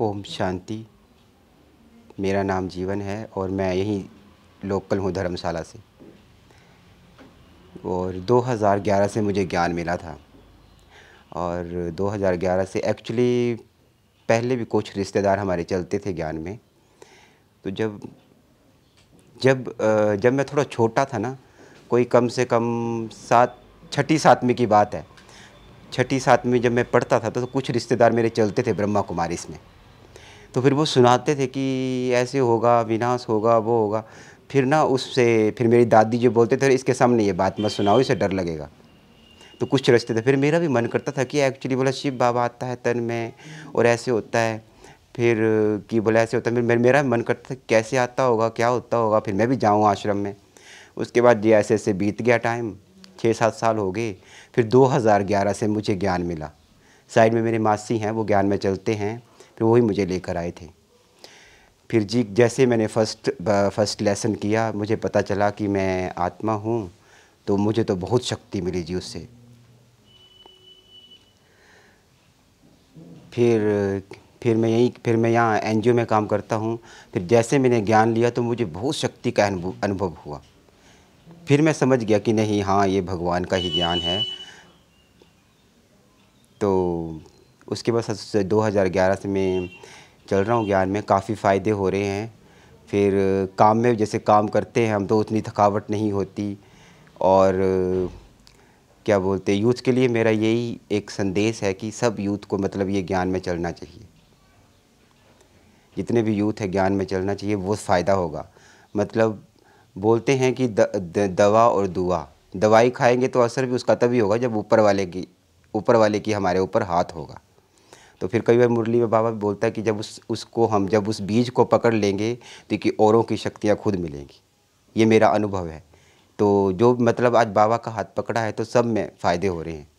ओम शांति मेरा नाम जीवन है और मैं यहीं लोकल हूँ धर्मशाला से और 2011 से मुझे ज्ञान मिला था और 2011 से एक्चुअली पहले भी कुछ रिश्तेदार हमारे चलते थे ज्ञान में तो जब जब जब मैं थोड़ा छोटा था ना कोई कम से कम सात छठी सातवीं की बात है छठी सातवीं जब मैं पढ़ता था तो, कुछ रिश्तेदार मेरे चलते थे ब्रह्मा कुमारी इसमें तो फिर वो सुनाते थे कि ऐसे होगा विनाश होगा वो होगा फिर ना उससे फिर मेरी दादी जो बोलते थे इसके सामने ये बात मत सुनाओ इसे डर लगेगा तो कुछ रचते थे फिर मेरा भी मन करता था कि एक्चुअली बोला शिव बाबा आता है तन में और ऐसे होता है फिर कि बोला ऐसे होता है फिर मेरा मन करता था कैसे आता होगा क्या होता होगा फिर मैं भी जाऊँ आश्रम में उसके बाद ये ऐसे ऐसे बीत गया टाइम छः सात साल हो गए फिर 2011 से मुझे ज्ञान मिला साइड में मेरे मासी हैं वो ज्ञान में चलते हैं तो वही मुझे लेकर आए थे फिर जी जैसे मैंने फर्स्ट फर्स्ट लेसन किया मुझे पता चला कि मैं आत्मा हूँ तो मुझे तो बहुत शक्ति मिली जी उससे फिर फिर मैं यहीं फिर मैं यहाँ एनजीओ में काम करता हूँ फिर जैसे मैंने ज्ञान लिया तो मुझे बहुत शक्ति का अनुभव हुआ फिर मैं समझ गया कि नहीं हाँ ये भगवान का ही ज्ञान है तो उसके बाद दो हज़ार ग्यारह से मैं चल रहा हूँ ज्ञान में काफ़ी फ़ायदे हो रहे हैं फिर काम में जैसे काम करते हैं हम तो उतनी थकावट नहीं होती और क्या बोलते हैं यूथ के लिए मेरा यही एक संदेश है कि सब यूथ को मतलब ये ज्ञान में चलना चाहिए जितने भी यूथ है ज्ञान में चलना चाहिए वो फ़ायदा होगा मतलब बोलते हैं कि द, द, दवा और दुआ दवाई खाएंगे तो असर भी उसका तभी होगा जब ऊपर वाले की ऊपर वाले की हमारे ऊपर हाथ होगा तो फिर कई बार मुरली में बाबा बोलता है कि जब उस उसको हम जब उस बीज को पकड़ लेंगे तो कि औरों की शक्तियाँ खुद मिलेंगी ये मेरा अनुभव है तो जो मतलब आज बाबा का हाथ पकड़ा है तो सब में फ़ायदे हो रहे हैं